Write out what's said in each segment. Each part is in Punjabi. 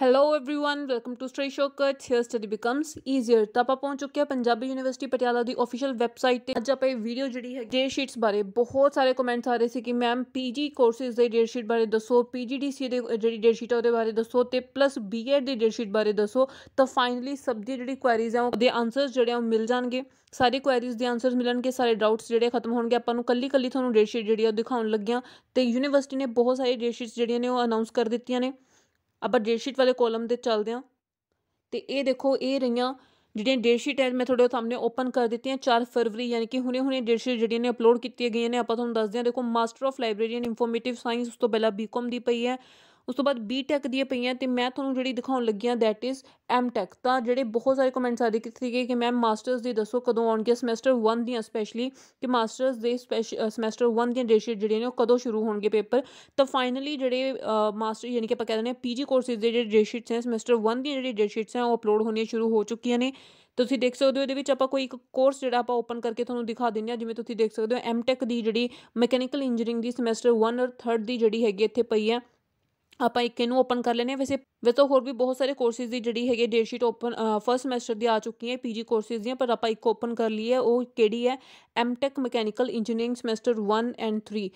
hello everyone welcome to study shortcut here study becomes easier ਤਾਂ ਆਪਾਂ ਪਹੁੰਚ ਚੁੱਕੇ ਆ ਪੰਜਾਬੀ ਯੂਨੀਵਰਸਿਟੀ ਪਟਿਆਲਾ ਦੀ ਅਫੀਸ਼ੀਅਲ ਵੈਬਸਾਈਟ ਤੇ ਅੱਜ ਆਪਾਂ ਇਹ ਵੀਡੀਓ ਜਿਹੜੀ ਹੈ ਡੇ ਸ਼ੀਟਸ ਬਾਰੇ ਬਹੁਤ ਸਾਰੇ ਕਮੈਂਟਸ ਆ ਰਹੇ ਸੀ ਕਿ ਮੈਮ ਪੀਜੀ ਕੋਰਸਸ ਦੇ ਡੇ ਸ਼ੀਟ ਬਾਰੇ ਦੱਸੋ ਪੀਜੀਡੀਸੀ ਦੇ ਜਿਹੜੀ ਡੇ ਸ਼ੀਟ ਆ ਉਹਦੇ ਬਾਰੇ ਦੱਸੋ ਤੇ ਪਲੱਸ ਬੀਐਡ ਦੀ ਡੇ ਸ਼ੀਟ ਬਾਰੇ ਦੱਸੋ ਤਾਂ ਫਾਈਨਲੀ ਸਭ ਦੀ ਜਿਹੜੀ ਕੁਐਰੀਜ਼ ਆ ਉਹਦੇ ਆਨਸਰਸ ਜਿਹੜੇ ਆ ਉਹ ਮਿਲ ਜਾਣਗੇ ਸਾਰੇ ਕੁਐਰੀਜ਼ ਦੇ ਆਨਸਰਸ ਮਿਲਣਗੇ ਸਾਰੇ ਡਾਊਟਸ ਜਿਹੜੇ ਖਤਮ ਹੋਣਗੇ ਆਪਾਂ ਨੂੰ ਕੱਲੀ ਕੱਲੀ ਤੁਹਾਨੂੰ ਡੇ ਸ਼ੀਟ ਜਿਹੜੀ ਆ ਦਿਖਾਉਣ ਲੱਗਿਆ ਤੇ ਯੂਨੀਵਰਸਿਟੀ ਨੇ ਬਹੁਤ ਸਾਰੇ ਡੇ ਸ਼ੀਟਸ ਜਿਹੜੀਆਂ ਨੇ ਉਹ ਅਨਾਉਂਸ ਕਰ ਦਿੱਤੀਆਂ ਨੇ ਆਪਾਂ ਡੇਟ ਸ਼ੀਟ ਵਾਲੇ ਕਾਲਮ ਦੇ ਚੱਲਦੇ ਆ ਤੇ ਇਹ ਦੇਖੋ ਇਹ ਰਹੀਆਂ ਜਿਹੜੀਆਂ ਡੇਟ ਸ਼ੀਟ ਐ ਮੈਂ ਤੁਹਾਡੇ ਸਾਹਮਣੇ ਓਪਨ ਕਰ ਦਿੱਤੀਆਂ 4 ਫਰਵਰੀ ਯਾਨੀ ਕਿ ਹੁਣੇ-ਹੁਣੇ ਡੇਟ ਸ਼ੀਟ ਜਿਹੜੀਆਂ ਨੇ ਅਪਲੋਡ ਕੀਤੀਆਂ ਗਈਆਂ ਨੇ ਆਪਾਂ ਤੁਹਾਨੂੰ ਦੱਸਦੇ ਆ ਦੇਖੋ master of library and informative science ਉਸ ਤੋਂ ਪਹਿਲਾਂ ਬੀਕਮ ਦੀ ਪਈ ਹੈ ਉਸ ਤੋਂ ਬਾਅਦ ਬੀਟੈਕ ਦੀਆਂ ਪਈਆਂ ਤੇ ਮੈਂ ਤੁਹਾਨੂੰ ਜਿਹੜੀ ਦਿਖਾਉਣ ਲੱਗੀਆਂ ਥੈਟ ਦੈਟ ਇਜ਼ ਐਮਟੈਕ ਤਾਂ ਜਿਹੜੇ ਬਹੁਤ ਸਾਰੇ ਕਮੈਂਟਸ ਆ ਰਹੇ ਸੀਗੇ ਕਿ ਮੈਮ ਮਾਸਟਰਸ ਦੀ ਦੱਸੋ ਕਦੋਂ ਆਉਣਗੇ ਸਮੈਸਟਰ 1 ਦੀਆਂ ਸਪੈਸ਼ਲੀ ਕਿ ਮਾਸਟਰਸ ਦੇ ਸਮੈਸਟਰ 1 ਦੀਆਂ ਡੇਟਸ਼ੀਟ ਜਿਹੜੀਆਂ ਨੇ ਉਹ ਕਦੋਂ ਸ਼ੁਰੂ ਹੋਣਗੇ ਪੇਪਰ ਤਾਂ ਫਾਈਨਲੀ ਜਿਹੜੇ ਮਾਸਟਰ ਯਾਨੀ ਕਿ ਆਪਾਂ ਕਹਿੰਦੇ ਨੇ ਪੀਜੀ ਕੋਰਸਿਸ ਦੇ ਜਿਹੜੇ ਡੇਟਸ਼ੀਟਸ ਹੈ ਸਮੈਸਟਰ 1 ਦੀਆਂ ਜਿਹੜੀ ਡੇਟਸ਼ੀਟਸ ਹੈ ਉਹ ਅਪਲੋਡ ਹੋਣੀਆਂ ਸ਼ੁਰੂ ਹੋ ਚੁੱਕੀਆਂ ਨੇ ਤੁਸੀਂ ਦੇਖ ਸਕਦੇ ਹੋ ਇਹਦੇ ਵਿੱਚ ਆਪਾਂ ਕੋਈ ਇੱਕ ਕੋਰਸ ਜਿਹੜਾ ਆਪਾਂ ਓਪਨ ਕਰਕੇ ਤੁਹਾਨੂੰ ਦਿਖਾ ਦਿੰਨੇ ਆ ਜਿਵੇਂ ਤੁਸੀਂ ਦੇਖ ਸਕਦੇ ਹੋ ਐਮਟੈਕ ਦੀ ਜਿਹੜੀ ਮੈਕੈਨੀਕਲ ਇੰਜੀਨੀਅਰਿੰਗ ਦੀ ਸਮੈਸਟਰ 1 ਔਰ 3 ਦੀ ਜਿਹੜੀ ਹੈਗੀ ਇੱਥੇ ਪਈ ਹੈ ਆਪਾਂ ਇੱਕ ਇਹਨੂੰ ਓਪਨ ਕਰ ਲੈਨੇ ਵੈਸੇ ਵੈਸੇ ਤਾਂ ਹੋਰ ਵੀ ਬਹੁਤ ਸਾਰੇ ਕੋਰਸਿਸ ਦੀ ਜਿਹੜੀ ਹੈਗੇ date sheet open first semester ਦੀ ਆ ਚੁੱਕੀ ਹੈ ਪੀਜੀ ਕੋਰਸਿਸ ਦੀਆਂ ਪਰ ਆਪਾਂ ਇੱਕ ਓਪਨ ਕਰ ਲਈ ਹੈ ਉਹ ਕਿਹੜੀ ਹੈ MTech mechanical engineering semester 1 and 3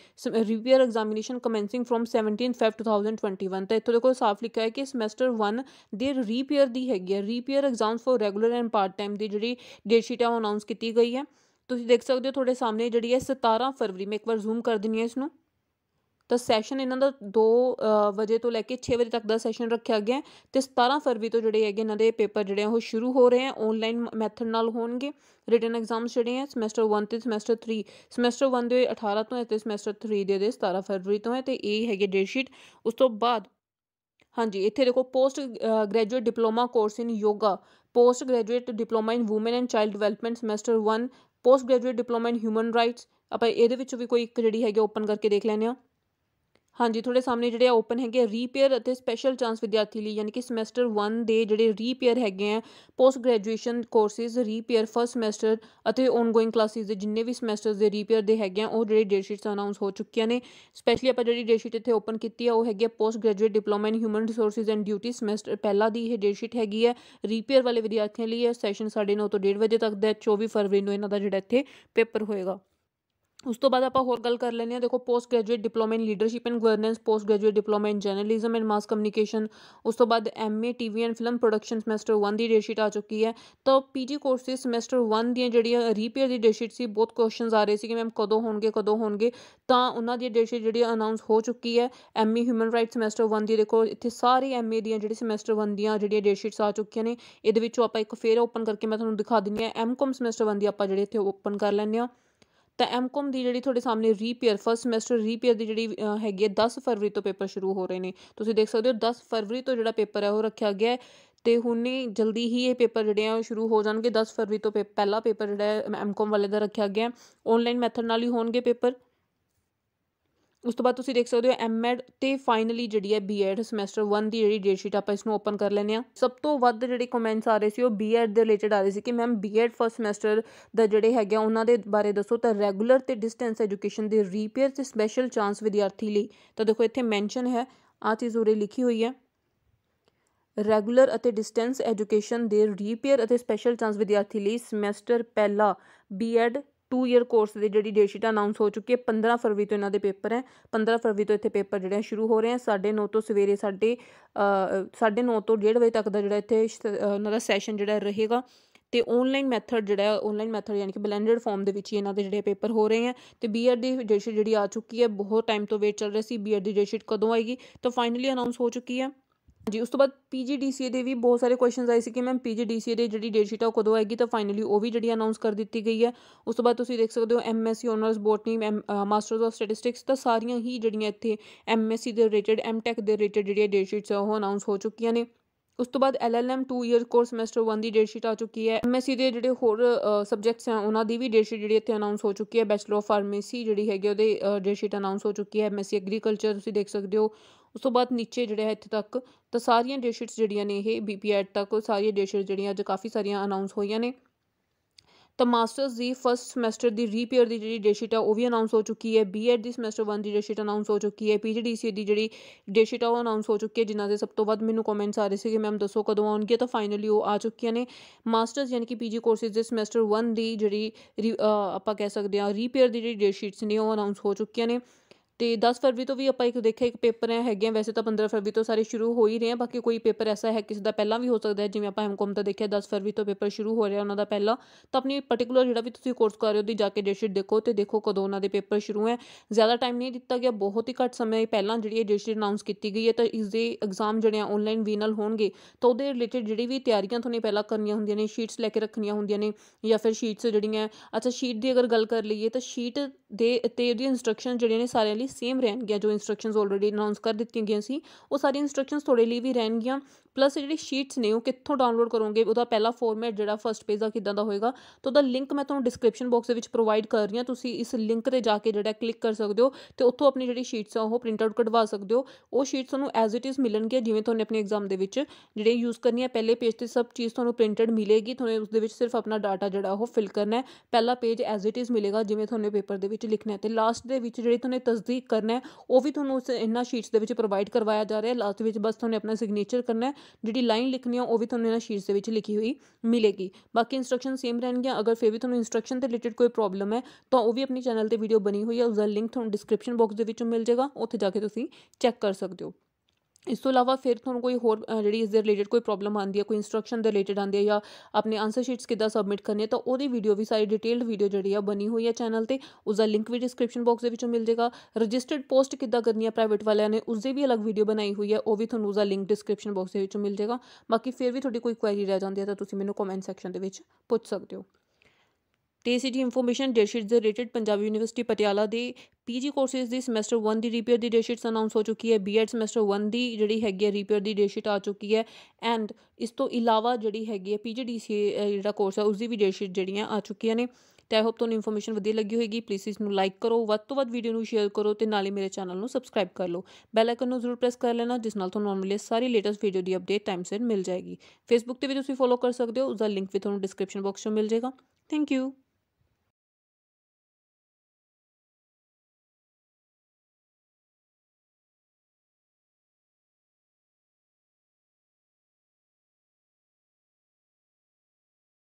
ਰਿਵੀਅਰ ਐਗਜ਼ਾਮੀਨੇਸ਼ਨ ਕਮੈਂਸਿੰਗ ਫਰਮ 17 ਫੈਬ 2021 ਤਾਂ ਇੱਥੇ ਦੇਖੋ ਸਾਫ਼ ਲਿਖਿਆ ਹੈ ਕਿ ਸੈਮੈਸਟਰ 1 ਦੇ ਰੀਪੀਅਰ ਦੀ ਹੈਗੀ ਹੈ reappear exams for regular and part time ਦੀ ਜਿਹੜੀ ਡੇਟ ਸ਼ੀਟ ਹੈ ਉਹ ਅਨਾਉਂਸ ਕੀਤੀ ਗਈ ਹੈ ਤੁਸੀਂ ਦੇਖ ਸਕਦੇ ਹੋ ਤੁਹਾਡੇ ਸਾਹਮਣੇ ਜਿਹੜੀ ਹੈ 17 ਫਰਵਰੀ ਮੈਂ ਇੱਕ ਵਾਰ ਜ਼ੂਮ ਕਰ ਦਿੰਨੀ ਹੈ ਇਸ ਨੂੰ ਤਾਂ ਸੈਸ਼ਨ ਇਹਨਾਂ ਦਾ 2 ਵਜੇ ਤੋਂ ਲੈ ਕੇ 6 ਵਜੇ ਤੱਕ ਦਾ ਸੈਸ਼ਨ ਰੱਖਿਆ ਗਿਆ ਤੇ 17 ਫਰਵਰੀ ਤੋਂ ਜਿਹੜੇ ਹੈਗੇ ਇਹਨਾਂ ਦੇ ਪੇਪਰ ਜਿਹੜੇ ਉਹ ਸ਼ੁਰੂ ਹੋ ਰਹੇ ਆ ਆਨਲਾਈਨ ਮੈਥਡ ਨਾਲ ਹੋਣਗੇ ਰਿਟਨ ਐਗਜ਼ਾਮਸ ਜਿਹੜੇ ਆ ਸਮੈਸਟਰ 1 ਤੇ ਸਮੈਸਟਰ 3 ਸਮੈਸਟਰ 1 ਦੇ 18 ਤੋਂ ਤੇ ਸਮੈਸਟਰ 3 ਦੇ ਦੇ 17 ਫਰਵਰੀ ਤੋਂ ਹੈ ਤੇ ਇਹ ਹੈਗੇ ਡੇਟ ਸ਼ੀਟ ਉਸ ਤੋਂ ਬਾਅਦ ਹਾਂਜੀ ਇੱਥੇ ਦੇਖੋ post graduate diploma course in yoga post graduate diploma in women and child development semester 1 post graduate diploma in human rights ਆਪਾਂ ਇਹਦੇ ਵਿੱਚ ਵੀ ਕੋਈ ਇੱਕ ਜਿਹੜੀ ਹੈਗੀ ਓਪਨ ਕਰਕੇ ਦੇਖ ਲੈਂਦੇ ਆ ਹਾਂਜੀ ਥੋੜੇ ਸਾਹਮਣੇ ਜਿਹੜੇ ਓਪਨ ਹੈਗੇ ਰੀਪੇਅਰ ਅਤੇ ਸਪੈਸ਼ਲ ਚਾਂਸ ਵਿਦਿਆਰਥੀ ਲਈ ਯਾਨੀ ਕਿ ਸਮੈਸਟਰ 1 ਦੇ ਜਿਹੜੇ ਰੀਪੇਅਰ ਹੈਗੇ ਆ post graduation courses reappear first semester ਅਤੇ ਔਨਗੋਇੰਗ ਕਲਾਸਿਸ ਦੇ ਜਿੰਨੇ ਵੀ ਸਮੈਸਟਰਸ ਦੇ ਰੀਪੇਅਰ ਦੇ ਹੈਗੇ ਆ ਉਹ ਜਿਹੜੇ ਡੇਟ ਸ਼ੀਟਸ ਅਨਾਉਂਸ ਹੋ ਚੁੱਕੀਆਂ ਨੇ ਸਪੈਸ਼ਲੀ ਆਪਾਂ ਜਿਹੜੀ ਡੇਟ ਸ਼ੀਟ ਇੱਥੇ ਓਪਨ ਕੀਤੀ ਆ ਉਹ ਹੈਗੀ ਆ post graduate diploma in human resources and duty semester ਪਹਿਲਾ ਦੀ ਇਹ ਡੇਟ ਸ਼ੀਟ ਹੈਗੀ ਆ ਰੀਪੇਅਰ ਵਾਲੇ ਵਿਦਿਆਰਥੀਆਂ ਲਈ ਇਹ ਸੈਸ਼ਨ 9:30 ਤੋਂ 1:30 ਵਜੇ ਤੱਕ ਦਾ 24 ਫਰਵਰੀ ਨੂੰ ਇਹਨਾਂ ਦਾ ਜਿਹੜਾ ਇੱਥੇ ਪੇਪਰ ਹੋਏਗਾ ਉਸ ਤੋਂ ਬਾਅਦ ਆਪਾਂ ਹੋਰ ਗੱਲ ਕਰ ਲੈਂਦੇ ਆ ਦੇਖੋ post graduate diploma in leadership and governance post graduate diploma in journalism and mass communication ਉਸ ਤੋਂ ਬਾਅਦ MA TV and film production semester 1 ਦੀ ਡੇਟ ਸ਼ੀਟ ਆ ਚੁੱਕੀ ਹੈ ਤਾਂ ਪੀਜੀ ਕੋਰਸਿਸ ਸਮੈਸਟਰ 1 ਦੀਆਂ ਜਿਹੜੀਆਂ ਰੀਪੇਅਰ ਦੀ ਡੇਟ ਸ਼ੀਟ ਸੀ ਬਹੁਤ ਕੁਐਸਚਨਸ ਆ ਰਹੇ ਸੀ ਕਿ ਮੈਮ ਕਦੋਂ ਹੋਣਗੇ ਕਦੋਂ ਹੋਣਗੇ ਤਾਂ ਉਹਨਾਂ ਦੀ ਡੇਟ ਸ਼ੀਟ ਜਿਹੜੀ ਅਨਾਉਂਸ ਹੋ ਚੁੱਕੀ ਹੈ ਐਮਏ ਹਿਊਮਨ ਰਾਈਟਸ ਸਮੈਸਟਰ 1 ਦੀ ਦੇਖੋ ਇੱਥੇ ਸਾਰੇ ਐਮਏ ਦੀਆਂ ਜਿਹੜੀ ਸਮੈਸਟਰ 1 ਦੀਆਂ ਜਿਹੜੀਆਂ ਡੇਟ ਸ਼ੀਟਸ ਆ ਚੁੱਕੀਆਂ ਨੇ ਇਹਦੇ ਵਿੱਚੋਂ ਆਪਾਂ ਇੱਕ ਫੇਰ ਓਪਨ ਕਰਕੇ ਮੈਂ ਤੁਹਾਨੂੰ ਦਿਖਾ ਦਿੰਦੀ ਹਾਂ ਐਮਕਮ ਸਮੈਸਟਰ 1 ਦੀ ਆਪਾਂ ਜਿਹੜੇ ਇੱਥੇ ਓਪਨ ਕਰ ਲੈਂਦੇ ਹਾਂ ਤਾਂ ਐਮਕਮ ਦੀ ਜਿਹੜੀ ਤੁਹਾਡੇ ਸਾਹਮਣੇ ਰੀਪੀਅਰ ਫਸਟ ਸਮੈਸਟਰ ਰੀਪੀਅਰ ਦੀ ਜਿਹੜੀ ਹੈਗੀ ਹੈ 10 ਫਰਵਰੀ ਤੋਂ ਪੇਪਰ ਸ਼ੁਰੂ ਹੋ ਰਹੇ ਨੇ ਤੁਸੀਂ ਦੇਖ ਸਕਦੇ ਹੋ 10 ਫਰਵਰੀ ਤੋਂ ਜਿਹੜਾ ਪੇਪਰ ਹੈ ਉਹ ਰੱਖਿਆ ਗਿਆ ਹੈ ਤੇ ਹੁਣੇ ਜਲਦੀ ਹੀ ਇਹ ਪੇਪਰ ਜਿਹੜੇ ਆ ਸ਼ੁਰੂ ਹੋ ਜਾਣਗੇ 10 ਫਰਵਰੀ ਤੋਂ ਪਹਿਲਾ ਪੇਪਰ ਜਿਹੜਾ ਐਮਕਮ ਵਾਲੇ ਦਾ ਰੱਖਿਆ ਗਿਆ ਆਨਲਾਈਨ ਮੈਥਡ ਨਾਲ ਹੀ ਹੋਣਗੇ ਪੇਪਰ ਉਸ ਤੋਂ ਬਾਅਦ ਤੁਸੀਂ ਦੇਖ ਸਕਦੇ ਹੋ ਐਮਐਡ ਤੇ ਫਾਈਨਲੀ ਜਿਹੜੀ ਹੈ ਬੀਐਡ ਸਮੈਸਟਰ 1 ਦੀ ਜਿਹੜੀ ਡੇਟ ਸ਼ੀਟ ਆਪਾਂ ਇਸ ਨੂੰ ਓਪਨ ਕਰ ਲੈਨੇ ਆ ਸਭ ਤੋਂ ਵੱਧ ਜਿਹੜੇ ਕਮੈਂਟਸ ਆ ਰਹੇ ਸੀ ਉਹ ਬੀਐਡ ਦੇ ਰਿਲੇਟਡ ਆ ਰਹੇ ਸੀ ਕਿ ਮੈਮ ਬੀਐਡ ਫਸਟ ਸਮੈਸਟਰ ਦਾ ਜਿਹੜੇ ਹੈਗੇ ਉਹਨਾਂ ਦੇ ਬਾਰੇ ਦੱਸੋ ਤਾਂ ਰੈਗੂਲਰ ਤੇ ਡਿਸਟੈਂਸ ਐਜੂਕੇਸ਼ਨ ਦੇ ਰੀਪੇਅਰ ਤੇ ਸਪੈਸ਼ਲ ਚਾਂਸ ਵਿਦਿਆਰਥੀ ਲਈ ਤਾਂ ਦੇਖੋ ਇੱਥੇ ਮੈਂਸ਼ਨ ਹੈ ਆ ਚੀਜ਼ ਉਰੇ ਲਿਖੀ ਹੋਈ ਹੈ ਰੈਗੂਲਰ ਅਤੇ ਡਿਸਟੈਂਸ ਐਜੂਕੇਸ਼ਨ ਦੇ ਰੀਪੇਅਰ ਅਤੇ ਸਪੈਸ਼ਲ ਚਾਂਸ ਵਿਦਿਆਰਥੀ ਲਈ ਸਮੈਸਟਰ ਪਹਿਲਾ ਬੀਐਡ 2 ਇਅਰ ਕੋਰਸ ਦੇ ਜਿਹੜੀ ਡੇਟ ਸ਼ੀਟ ਅਨਾਉਂਸ ਹੋ ਚੁੱਕੀ ਹੈ 15 ਫਰਵਰੀ ਤੋਂ ਇਹਨਾਂ ਦੇ ਪੇਪਰ ਹੈ 15 ਫਰਵਰੀ ਤੋਂ ਇੱਥੇ ਪੇਪਰ ਜਿਹੜੇ ਸ਼ੁਰੂ ਹੋ ਰਹੇ ਆ 9:30 ਤੋਂ ਸਵੇਰੇ ਸਾਡੇ 9:30 ਤੋਂ 1:30 ਵਜੇ ਤੱਕ ਦਾ ਜਿਹੜਾ ਇੱਥੇ ਉਹਨਾਂ ਦਾ ਸੈਸ਼ਨ ਜਿਹੜਾ ਰਹੇਗਾ ਤੇ ਆਨਲਾਈਨ ਮੈਥਡ ਜਿਹੜਾ ਆਨਲਾਈਨ ਮੈਥਡ ਯਾਨੀ ਕਿ ਬਲੈਂਡਡ ਫਾਰਮ ਦੇ ਵਿੱਚ ਹੀ ਇਹਨਾਂ ਦੇ ਜਿਹੜੇ ਪੇਪਰ ਹੋ ਰਹੇ ਆ ਤੇ ਬੀਆਰ ਦੀ ਡੇਟ ਜਿਹੜੀ ਆ ਚੁੱਕੀ ਹੈ ਬਹੁਤ ਟਾਈਮ ਤੋਂ ਵੇਟ ਚੱਲ ਰਹੀ ਸੀ ਬੀਆਰ ਦੀ ਡੇਟ ਕਦੋਂ ਆਏਗੀ ਤਾਂ ਫਾਈਨਲੀ ਅਨਾਉਂਸ ਹੋ ਚੁੱਕੀ ਹੈ ਜੀ ਉਸ ਤੋਂ ਬਾਅਦ ਪੀਜੀਡੀਸੀਏ ਦੇ ਵੀ ਬਹੁਤ ਸਾਰੇ ਕੁਐਸਚਨਸ ਆਏ ਸੀ ਕਿ ਮੈਮ ਪੀਜੀਡੀਸੀਏ ਦੇ ਜਿਹੜੀ ਡੇਟ ਸ਼ੀਟ ਆ ਉਹ ਕਦੋਂ ਆਏਗੀ ਤਾਂ ਫਾਈਨਲੀ ਉਹ ਵੀ ਜਿਹੜੀ ਅਨਾਉਂਸ ਕਰ ਦਿੱਤੀ ਗਈ ਹੈ ਉਸ ਤੋਂ ਬਾਅਦ ਤੁਸੀਂ ਦੇਖ ਸਕਦੇ ਹੋ MSc honours botany masters of statistics ਤਾਂ ਸਾਰੀਆਂ ਹੀ ਜਿਹੜੀਆਂ ਇੱਥੇ ਐਮਐਸਸੀ ਦੇ ਰਿਲੇਟਡ ਐਮਟੈਕ ਦੇ ਰਿਲੇਟਡ ਜਿਹੜੀਆਂ ਡੇਟ ਸ਼ੀਟਸ ਆ ਉਹ ਅਨਾਉਂਸ ਹੋ ਚੁੱਕੀਆਂ ਨੇ ਉਸ ਤੋਂ ਬਾਅਦ ਐਲਐਲਐਮ 2 ਇਅਰ ਕੋਰਸ ਸੈਮੈਸਟਰ 1 ਦੀ ਡੇਟ ਸ਼ੀਟ ਆ ਚੁੱਕੀ ਹੈ ਐਮਐਸਸੀ ਦੇ ਜਿਹੜੇ ਹੋਰ ਸਬਜੈਕਟਸ ਆ ਉਹਨਾਂ ਦੀ ਵੀ ਡੇਟ ਸ਼ੀਟ ਜਿਹੜੀ ਇੱਥੇ ਅਨਾਉਂਸ ਹੋ ਚੁੱਕੀ ਹੈ ਬੈਚਲਰ ਆਫ ਫਾਰਮੇਸੀ ਜਿਹੜੀ ਹੈਗੀ ਉਹਦੇ ਡੇਟ ਸ਼ੀਟ ਅਨਾਉਂਸ ਹੋ ਚੁੱਕੀ ਹੈ ਐਮਐਸਸੀ ਐਗਰੀਕਲਚਰ ਤੁਸੀਂ ਦੇਖ ਸਕਦੇ ਹੋ ਉਸ ਤੋਂ ਬਾਅਦ ਨੀਚੇ ਜਿਹੜਾ ਹੈ ਇੱਥੇ ਤੱਕ ਤਾਂ ਸਾਰੀਆਂ ਡੇਟ ਸ਼ੀਟਸ ਜਿਹੜੀਆਂ ਨੇ ਇਹ ਬੀਪੀਐਡ ਤੱਕ ਸਾਰੀਆਂ ਡੇਟ ਸ਼ੀਟ ਜਿਹੜੀਆਂ ਅੱਜ ਕਾਫੀ ਸਾਰੀਆਂ ਅਨਾਉਂਸ ਹੋਈਆਂ ਨੇ ਤਾਂ ਮਾਸਟਰਸ ਦੀ ਫਸਟ ਸਮੈਸਟਰ ਦੀ ਰੀਪੇਅਰ ਦੀ ਜਿਹੜੀ ਡੇਟਸ਼ੀਟ ਆ ਉਹ ਵੀ ਅਨਾਉਂਸ ਹੋ ਚੁੱਕੀ ਹੈ ਬੀਐਡ ਦੀ ਸਮੈਸਟਰ 1 ਦੀ ਸ਼ੀਟ ਅਨਾਉਂਸ ਹੋ ਚੁੱਕੀ ਹੈ ਪੀਜੀਡੀਸੀ ਦੀ ਜਿਹੜੀ ਡੇਟਸ਼ੀਟ ਆ ਉਹ ਅਨਾਉਂਸ ਹੋ ਚੁੱਕੀ ਹੈ ਜਿਨ੍ਹਾਂ ਦੇ ਸਭ ਤੋਂ ਵੱਧ ਮੈਨੂੰ ਕਮੈਂਟਸ ਆ ਰਹੇ ਸੀ ਕਿ ਮੈਮ ਦੱਸੋ ਕਦੋਂ ਆਉਣਗੇ ਤਾਂ ਫਾਈਨਲੀ ਉਹ ਆ ਚੁੱਕੀਆਂ ਨੇ ਮਾਸਟਰਸ ਯਾਨੀ ਕਿ ਪੀਜੀ ਕੋਰਸਿਸ ਦੇ ਸਮੈਸਟਰ 1 ਦੀ ਜਿਹੜੀ ਆਪਾਂ ਕਹਿ ਸਕਦੇ ਹਾਂ ਰੀਪੇਅਰ ਦੀ ਜਿਹੜੀ ਡੇਟਸ਼ੀਟਸ ਨੇ ਉਹ ਅਨਾਉਂਸ ਹੋ ਚੁੱਕੀਆਂ ਨੇ ਤੇ 10 ਫਰਵਰੀ ਤੋਂ ਵੀ ਆਪਾਂ ਇੱਕ ਦੇਖਿਆ ਇੱਕ ਪੇਪਰ ਹੈਗੇ ਵੈਸੇ ਤਾਂ 15 ਫਰਵਰੀ ਤੋਂ ਸਾਰੇ ਸ਼ੁਰੂ ਹੋ ਹੀ ਰਹੇ ਆ ਬਾਕੀ ਕੋਈ ਪੇਪਰ ਐਸਾ ਹੈ ਕਿਸੇ ਦਾ ਪਹਿਲਾਂ ਵੀ ਹੋ ਸਕਦਾ ਹੈ ਜਿਵੇਂ ਆਪਾਂ ਐਮਕਮ ਤਾਂ ਦੇਖਿਆ 10 ਫਰਵਰੀ ਤੋਂ ਪੇਪਰ ਸ਼ੁਰੂ ਹੋ ਰਿਹਾ ਉਹਨਾਂ ਦਾ ਪਹਿਲਾਂ ਤਾਂ ਆਪਣੀ ਪਾਰਟਿਕੂਲਰ ਜਿਹੜਾ ਵੀ ਤੁਸੀਂ ਕੋਰਸ ਕਰ ਰਹੇ ਹੋ ਦੀ ਜਾ ਕੇ ਡੇਟ ਸ਼ੀਟ ਦੇਖੋ ਤੇ ਦੇਖੋ ਕਦੋਂ ਉਹਨਾਂ ਦੇ ਪੇਪਰ ਸ਼ੁਰੂ ਹੈ ਜ਼ਿਆਦਾ ਟਾਈਮ ਨਹੀਂ ਦਿੱਤਾ ਗਿਆ ਬਹੁਤ ਹੀ ਘੱਟ ਸਮੇਂ ਪਹਿਲਾਂ ਜਿਹੜੀ ਇਹ ਡੇਟ ਸ਼ੀਟ ਅਨਾਉਂਸ ਕੀਤੀ ਗਈ ਹੈ ਤਾਂ ਇਸ ਦੇ ਐਗਜ਼ਾਮ ਜਿਹੜੇ ਆ ਆਨਲਾਈਨ ਵੀ ਨਾਲ ਹੋਣਗੇ ਤਾਂ ਉਹਦੇ ਰਿਲੇਟਡ ਜਿਹੜੀ ਵੀ ਤਿਆਰੀਆਂ ਤੁਹਾਨੂੰ ਪਹਿਲਾਂ ਕਰਨੀਆਂ ਹੁੰਦੀਆਂ ਨੇ ਸ਼ੀਟਸ ਲੈ ਕੇ ਰੱਖਣੀਆਂ ਹੁੰਦੀਆਂ ਨੇ ਜਾਂ ਫਿਰ ਸ਼ੀਟਸ ਜਿਹੜੀਆਂ ਅੱਛਾ ਸ਼ੀਟ ਦੀ ਅਗਰ ਗੱਲ ਕਰ ਲਈਏ ਤਾਂ ਸ਼ੀਟ ਦੇ ਤੇ ਉਹਦੀ ਇਨਸਟਰਕਸ਼ਨ ਜਿਹੜੀਆਂ ਨੇ ਸਾਰਿਆਂ ਲਈ ਸੇਮ ਰਹਿਣਗੀਆਂ ਜੋ ਇਨਸਟਰਕਸ਼ਨਸ ਆਲਰੇਡੀ ਅਨਾਉਂਸ ਕਰ ਦਿੱਤੀਆਂ ਗਈਆਂ ਸੀ ਉਹ ਸਾਰੀ ਇਨਸਟਰਕਸ਼ਨਸ ਤੁਹਾਡੇ ਲਈ ਵੀ ਰਹਿਣਗੀਆਂ ਪਲੱਸ ਜਿਹੜੀ ਸ਼ੀਟਸ ਨੇ ਉਹ ਕਿੱਥੋਂ ਡਾਊਨਲੋਡ ਕਰੋਗੇ ਉਹਦਾ ਪਹਿਲਾ ਫਾਰਮੈਟ ਜਿਹੜਾ ਫਰਸਟ ਪੇਜ ਦਾ ਕਿਦਾਂ ਦਾ ਹੋਏਗਾ ਤਾਂ ਉਹਦਾ ਲਿੰਕ ਮੈਂ ਤੁਹਾਨੂੰ ਡਿਸਕ੍ਰਿਪਸ਼ਨ ਬਾਕਸ ਦੇ ਵਿੱਚ ਪ੍ਰੋਵਾਈਡ ਕਰ ਰਹੀ ਹਾਂ ਤੁਸੀਂ ਇਸ ਲਿੰਕ ਤੇ ਜਾ ਕੇ ਜਿਹੜਾ ਕਲਿੱਕ ਕਰ ਸਕਦੇ ਹੋ ਤੇ ਉੱਥੋਂ ਆਪਣੀ ਜਿਹੜੀ ਸ਼ੀਟਸ ਆ ਉਹ ਪ੍ਰਿੰਟ ਆਊਟ ਕਢਵਾ ਸਕਦੇ ਹੋ ਉਹ ਸ਼ੀਟਸ ਤੁਹਾਨੂੰ ਐਜ਼ ਇਟ ਇਜ਼ ਮਿਲਣਗੀਆਂ ਜਿਵੇਂ ਤੁਹਾਨੂੰ ਆਪਣੇ ਐਗਜ਼ਾਮ ਦੇ ਵਿੱਚ ਜਿਹੜੇ ਯੂਜ਼ ਕਰਨੀ ਹੈ ਪਹਿਲੇ ਪੇਜ ਤੇ ਸਭ ਚੀਜ਼ ਤੁਹਾਨੂੰ ਪ੍ਰਿੰਟਡ ਮਿਲੇਗੀ ਤੁਹਾਨੂੰ ਉਸ ਦੇ ਵਿੱਚ ਸਿਰਫ ਆਪਣਾ ਡਾਟਾ ਜਿਹੜਾ ਉਹ ਫਿਲ ਕਰਨਾ ਹੈ ਪਹਿਲਾ ਪੇਜ ਐਜ਼ ਇਟ ਇਜ਼ ਮਿਲੇਗਾ ਜਿਵੇਂ ਤੁਹਾਨੂੰ ਪੇਪਰ ਦੇ ਵਿੱਚ ਲਿਖਣਾ ਹੈ ਤੇ ਲਾਸਟ ਦੇ ਵਿੱਚ ਜਿਹੜੀ ਤੁਹਾਨੂੰ ਤਸਦੀਕ ਠੀਕ ਕਰਨਾ ਹੈ ਉਹ ਵੀ ਤੁਹਾਨੂੰ ਉਸ ਇਹਨਾਂ ਸ਼ੀਟਸ ਦੇ ਵਿੱਚ ਪ੍ਰੋਵਾਈਡ ਕਰਵਾਇਆ ਜਾ ਰਿਹਾ ਹੈ ਲਾਸਟ ਵਿੱਚ ਬਸ ਤੁਹਾਨੂੰ ਆਪਣਾ ਸਿਗਨੇਚਰ ਕਰਨਾ ਹੈ ਜਿਹੜੀ ਲਾਈਨ ਲਿਖਣੀ ਹੈ ਉਹ ਵੀ ਤੁਹਾਨੂੰ ਇਹਨਾਂ ਸ਼ੀਟਸ ਦੇ ਵਿੱਚ ਲਿਖੀ ਹੋਈ ਮਿਲੇਗੀ ਬਾਕੀ ਇਨਸਟਰਕਸ਼ਨ ਸੇਮ ਰਹਿਣਗੀਆਂ ਅਗਰ ਫੇਰ ਵੀ ਤੁਹਾਨੂੰ ਇਨਸਟਰਕਸ਼ਨ ਤੇ ਰਿਲੇਟਡ ਕੋਈ ਪ੍ਰੋਬਲਮ ਹੈ ਤਾਂ ਉਹ ਵੀ ਆਪਣੀ ਚੈਨਲ ਤੇ ਵੀਡੀਓ ਬਣੀ ਹੋਈ ਹੈ ਉਸ ਦਾ ਲਿੰਕ ਤੁਹਾਨੂੰ ਡਿਸਕ੍ਰਿਪਸ਼ਨ ਬਾਕਸ ਦੇ ਵਿੱਚੋਂ ਮਿਲ ਜਾਏਗਾ ਉੱਥੇ ਜਾ ਕੇ ਤੁਸੀਂ ਚੈੱਕ ਕਰ ਸਕਦੇ ਹੋ ਇਸ ਤੋਂ ਇਲਾਵਾ ਫਿਰ ਤੁਹਾਨੂੰ ਕੋਈ ਹੋਰ ਜਿਹੜੀ ਇਸ ਦੇ ਰਿਲੇਟਡ ਕੋਈ ਪ੍ਰੋਬਲਮ ਆਉਂਦੀ ਹੈ ਕੋਈ ਇਨਸਟਰਕਸ਼ਨ ਦੇ ਰਿਲੇਟਡ ਆਂਦੀ ਹੈ ਜਾਂ ਆਪਣੇ ਆਨਸਰ ਸ਼ੀਟਸ ਕਿੱਦਾਂ ਸਬਮਿਟ ਕਰਨੇ ਤਾਂ ਉਹਦੀ ਵੀਡੀਓ ਵੀ ਸਾਰੀ ਡਿਟੇਲਡ ਵੀਡੀਓ ਜਿਹੜੀ ਆ ਬਣੀ ਹੋਈ ਹੈ ਚੈਨਲ ਤੇ ਉਸ ਦਾ ਲਿੰਕ ਵੀ ਡਿਸਕ੍ਰਿਪਸ਼ਨ ਬਾਕਸ ਦੇ ਵਿੱਚੋਂ ਮਿਲ ਜਾਏਗਾ ਰਜਿਸਟਰਡ ਪੋਸਟ ਕਿੱਦਾਂ ਕਰਨੀ ਹੈ ਪ੍ਰਾਈਵੇਟ ਵਾਲਿਆਂ ਨੇ ਉਸ ਦੀ ਵੀ ਅਲੱਗ ਵੀਡੀਓ ਬਣਾਈ ਹੋਈ ਹੈ ਉਹ ਵੀ ਤੁਹਾਨੂੰ ਉਸ ਦਾ ਲਿੰਕ ਡਿਸਕ੍ਰਿਪਸ਼ਨ ਬਾਕਸ ਦੇ ਵਿੱਚੋਂ ਮਿਲ ਜਾਏਗਾ ਬਾਕੀ ਫਿਰ ਵੀ ਤੁਹਾਡੀ ਕੋਈ ਕੁਐਰੀ ਰਹਿ ਜਾਂਦੀ ਹੈ ਤਾਂ ਤੁਸੀਂ ਮੈਨੂੰ ਕਮੈਂਟ ਸੈਕਸ਼ਨ ਦੇ ਵਿੱਚ ਪੁੱਛ ਸਕਦੇ ਹੋ ਤੇ ਸੀ ਜੀ ਇਨਫੋਰਮੇਸ਼ਨ ਸ਼ੀਟ ਦੇ ਰਿਲੇਟਡ ਪੰਜਾਬੀ ਯੂਨੀਵਰਸਿਟੀ ਪਟਿਆਲਾ ਦੇ ਪੀਜੀ ਕੋਰਸਿਸ ਦੀ ਸਮੈਸਟਰ 1 ਦੀ ਰੀਪੀਅਰ ਦੀ ਡੇਟ ਅਨਾਉਂਸ ਹੋ ਚੁੱਕੀ ਹੈ ਬੀਐਡ ਸਮੈਸਟਰ 1 ਦੀ ਜਿਹੜੀ ਹੈਗੀ ਹੈ ਰੀਪੀਅਰ ਦੀ ਡੇਟ ਆ ਚੁੱਕੀ ਹੈ ਐਂਡ ਇਸ ਤੋਂ ਇਲਾਵਾ ਜਿਹੜੀ ਹੈਗੀ ਹੈ ਪੀਜੀ ਡੀਸੀ ਜਿਹੜਾ ਕੋਰਸ ਹੈ ਉਸ ਦੀ ਵੀ ਡੇਟ ਜਿਹੜੀਆਂ ਆ ਚੁੱਕੀਆਂ ਨੇ ਤੇ ਆਈ ਹੋਪ ਤੁਹਾਨੂੰ ਇਨਫੋਰਮੇਸ਼ਨ ਵਧੀਆ ਲੱਗੀ ਹੋਏਗੀ ਪਲੀਜ਼ ਇਸ ਨੂੰ ਲਾਈਕ ਕਰੋ ਵੱਧ ਤੋਂ ਵੱਧ ਵੀਡੀਓ ਨੂੰ ਸ਼ੇਅਰ ਕਰੋ ਤੇ ਨਾਲੇ ਮੇਰੇ ਚੈਨਲ ਨੂੰ ਸਬਸਕ੍ਰਾਈਬ ਕਰ ਲਓ ਬੈਲ ਆਈਕਨ ਨੂੰ ਜ਼ਰੂਰ ਪ੍ਰੈਸ ਕਰ ਲੈਣਾ ਜਿਸ ਨਾਲ ਤੁਹਾਨੂੰ ਆਉਣ ਵਾਲੀ ਸਾਰੀ ਲੇਟੈਸਟ ਵੀਡੀਓ ਦੀ ਅਪਡੇਟ ਟਾਈਮ ਸਿਰ ਮਿਲ ਜਾਏਗੀ ਫੇਸਬੁੱਕ ਤੇ ਵੀ ਤੁਸੀਂ ਫੋਲੋ ਕਰ ਸਕਦੇ ਹੋ ਉਸ ਦਾ ਲਿੰਕ ਵੀ ਤੁਹਾਨੂੰ ਡਿਸਕ੍ਰਿਪਸ਼ਨ ਬਾਕਸ 'ਚ ਮਿਲ ਜਾਏਗਾ ਥੈਂਕ ਯੂ